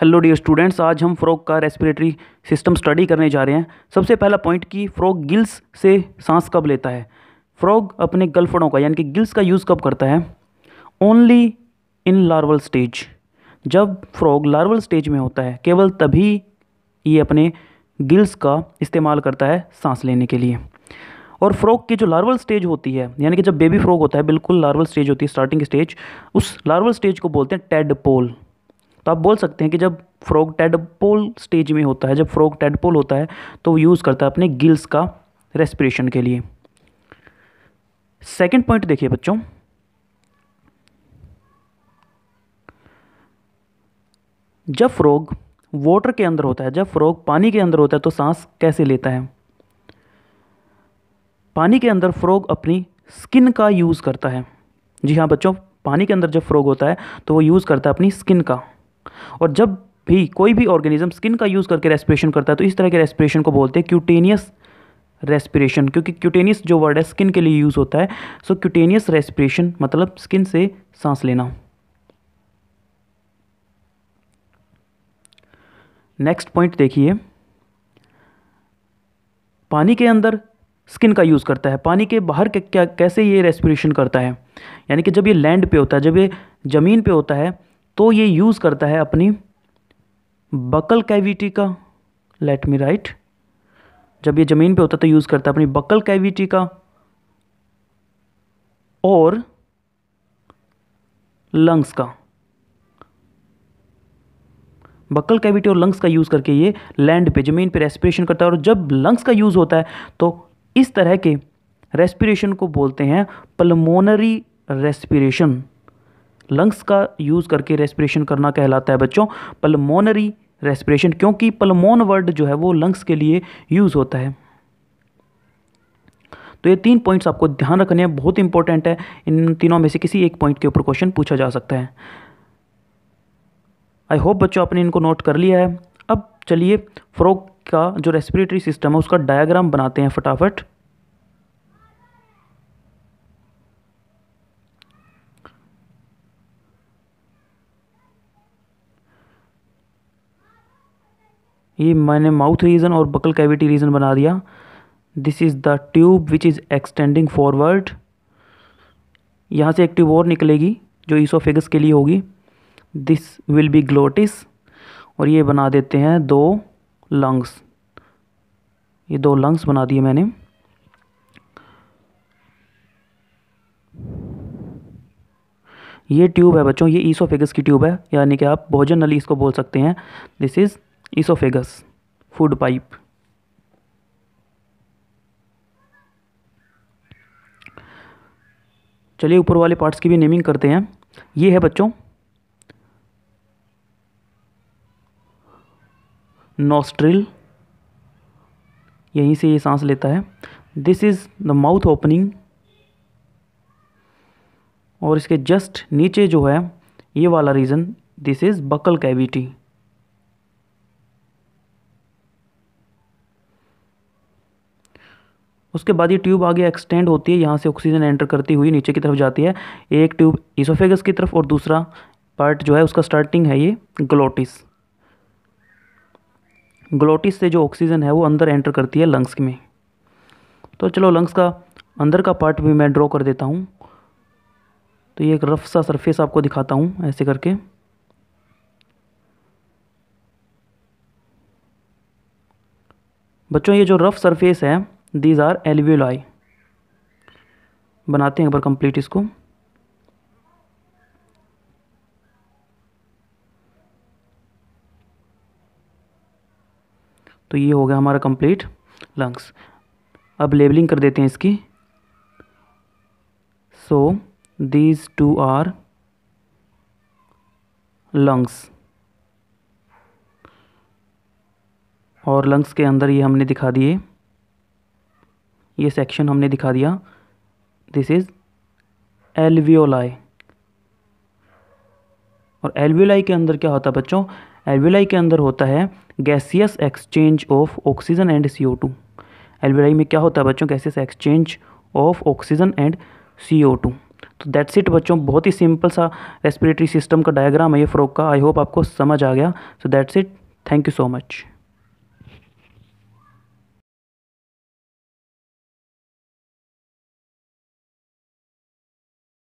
hello dear students आज हम frog का रेस्पिरेटरी सिस्टम स्टडी करने जा रहे हैं सबसे पहला पॉइंट कि फ्रॉग गिल्स से सांस कब लेता है फ्रॉग अपने गलफड़ों का यानी कि गिल्स का यूज़ कब करता है ओनली इन लार्वल स्टेज जब फ्रॉग लार्वल स्टेज में होता है केवल तभी ये अपने गिल्स का इस्तेमाल करता है सांस लेने के लिए और फ्रॉग की जो लार्वल स्टेज होती है यानी कि जब बेबी फ्रॉग होता है बिल्कुल लार्वल स्टेज होती है स्टार्टिंग स्टेज उस लार्वल स्टेज को बोलते हैं टेड पोल तो आप बोल सकते हैं कि जब फ्रॉग टेडपोल स्टेज में होता है जब फ्रॉग टेडपोल होता है तो वो यूज़ करता है अपने गिल्स का रेस्पिरेशन के लिए सेकेंड पॉइंट देखिए बच्चों जब फ्रॉग वाटर के अंदर होता है जब फ्रॉग पानी के अंदर होता है तो सांस कैसे लेता है पानी के अंदर फ्रॉग अपनी स्किन का यूज़ करता है जी हाँ बच्चों पानी के अंदर जब फ्रॉग होता है तो वो यूज़ करता है अपनी स्किन का और जब भी कोई भी ऑर्गेनिज्म स्किन का यूज़ करके रेस्पिरेशन करता है तो इस तरह के रेस्पिरेशन को बोलते हैं क्यूटेनियस रेस्पिरेशन क्योंकि क्यूटेनियस जो वर्ड है स्किन के लिए यूज़ होता है सो क्यूटेनियस रेस्पिरेशन मतलब स्किन से सांस लेना नेक्स्ट पॉइंट देखिए पानी के अंदर स्किन का यूज़ करता है पानी के बाहर के क्या कैसे ये रेस्पिरेशन करता है यानी कि जब ये लैंड पे होता है जब ये ज़मीन पे होता है तो ये यूज़ करता है अपनी बकल कैविटी का लेट मी राइट जब ये ज़मीन पे होता तो यूज़ करता है अपनी बकल कैविटी का और लंग्स का बकल कैविटी और लंग्स का यूज़ करके ये लैंड पे ज़मीन पे रेस्पिरेशन करता है और जब लंग्स का यूज़ होता है तो इस तरह के रेस्पिरेशन को बोलते हैं पल्मोनरी रेस्पिरेशन लंग्स का यूज़ करके रेस्पिरेशन करना कहलाता है बच्चों पलमोनरी रेस्पिरेशन क्योंकि पलमोन वर्ड जो है वो लंग्स के लिए यूज़ होता है तो ये तीन पॉइंट्स आपको ध्यान रखने हैं बहुत इंपॉर्टेंट है इन तीनों में से किसी एक पॉइंट के ऊपर क्वेश्चन पूछा जा सकता है आई होप बच्चों आपने इनको नोट कर लिया है अब चलिए फ्रॉग का जो रेस्पिरेटरी सिस्टम है उसका डायग्राम बनाते हैं फटाफट ये मैंने माउथ रीजन और बकल कैविटी रीजन बना दिया this is the tube which is extending forward यहाँ से एक ट्यूब और निकलेगी जो ईसोफेगस के लिए होगी दिस विल बी ग्लोटिस और ये बना देते हैं दो लंग्स ये दो लंग्स बना दिए मैंने ये ट्यूब है बच्चों ये ईसोफेगस की ट्यूब है यानी कि आप भोजन नली इसको बोल सकते हैं this is oesophagus food pipe चलिए ऊपर वाले पार्ट्स की भी नेमिंग करते हैं ये है बच्चों नोस्ट्रिल यहीं से ये सांस लेता है this is the mouth opening और इसके जस्ट नीचे जो है ये वाला region this is buccal cavity उसके बाद ये ट्यूब आगे एक्सटेंड होती है यहाँ से ऑक्सीजन एंटर करती हुई नीचे की तरफ जाती है एक ट्यूब इसोफेगस की तरफ और दूसरा पार्ट जो है उसका स्टार्टिंग है ये ग्लोटिस ग्लोटिस से जो ऑक्सीजन है वो अंदर एंटर करती है लंग्स में तो चलो लंग्स का अंदर का पार्ट भी मैं ड्रॉ कर देता हूँ तो ये एक रफ सा सरफेस आपको दिखाता हूँ ऐसे करके बच्चों ये जो रफ़ सरफेस है दीज आर एलव्यूलाई बनाते हैं एक बार कंप्लीट इसको तो ये हो गया हमारा कंप्लीट लंग्स अब लेबलिंग कर देते हैं इसकी so these two are lungs और लंग्स के अंदर ये हमने दिखा दिए ये सेक्शन हमने दिखा दिया दिस इज़ एलवियोलाई और एलवियोलाई के अंदर क्या होता है बच्चों एलवियोलाई के अंदर होता है gaseous exchange of oxygen and C O two alveoli में क्या होता है बच्चों gaseous exchange of oxygen and C O two तो दैट्स इट बच्चों बहुत ही सिंपल सा रेस्पिरेटरी सिस्टम का डायग्राम है ये फ्रोक का आई होप आपको समझ आ गया so that's it thank you so much